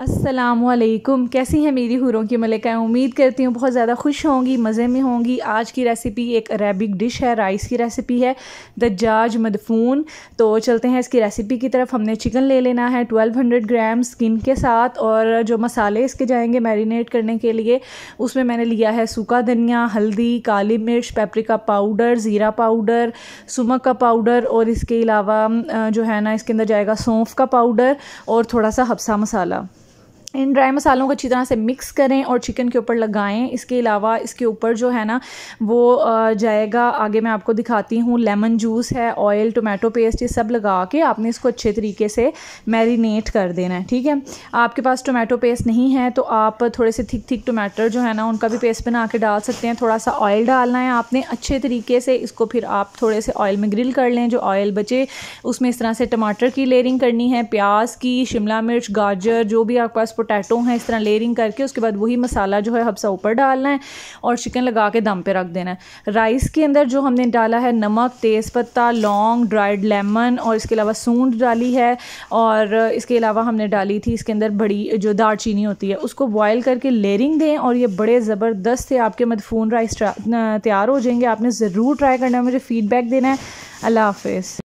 असलकुम कैसी हैं मेरी हुरों की मलिकाएँ उम्मीद करती हूँ बहुत ज़्यादा खुश होंगी मज़े में होंगी आज की रेसिपी एक अरेबिक डिश है राइस की रेसिपी है द जाज मदफून तो चलते हैं इसकी रेसिपी की तरफ हमने चिकन ले लेना है 1200 ग्राम स्किन के साथ और जो मसाले इसके जाएंगे मैरिनेट करने के लिए उसमें मैंने लिया है सूखा धनिया हल्दी काली मिर्च पेपरिका पाउडर ज़ीरा पाउडर सुमक का पाउडर और इसके अलावा जो है ना इसके अंदर जाएगा सौंफ का पाउडर और थोड़ा सा हफ्सा मसाला इन ड्राई मसालों को अच्छी तरह से मिक्स करें और चिकन के ऊपर लगाएं इसके अलावा इसके ऊपर जो है ना वो जाएगा आगे मैं आपको दिखाती हूँ लेमन जूस है ऑयल टोमेटो पेस्ट ये सब लगा के आपने इसको अच्छे तरीके से मैरिनेट कर देना है ठीक है आपके पास टोमेटो पेस्ट नहीं है तो आप थोड़े से थिक थिक टोमेटर जो है ना उनका भी पेस्ट बना के डाल सकते हैं थोड़ा सा ऑयल डालना है आपने अच्छे तरीके से इसको फिर आप थोड़े से ऑयल में ग्रिल कर लें जो ऑयल बचे उसमें इस तरह से टमाटर की लेयरिंग करनी है प्याज की शिमला मिर्च गाजर जो भी आपके पास पोटैटो हैं इस तरह लेयरिंग करके उसके बाद वही मसाला जो है हफ्सा ऊपर डालना है और चिकन लगा के दम पे रख देना है राइस के अंदर जो हमने डाला है नमक तेज़पत्ता लौंग ड्राइड लेमन और इसके अलावा सूंड डाली है और इसके अलावा हमने डाली थी इसके अंदर बड़ी जो चीनी होती है उसको बॉयल करके लेयरिंग दें और ये बड़े ज़बरदस्त थे आपके मदफून राइस तैयार हो जाएंगे आपने ज़रूर ट्राई करना है मुझे फ़ीडबैक देना है अल्लाह हाफ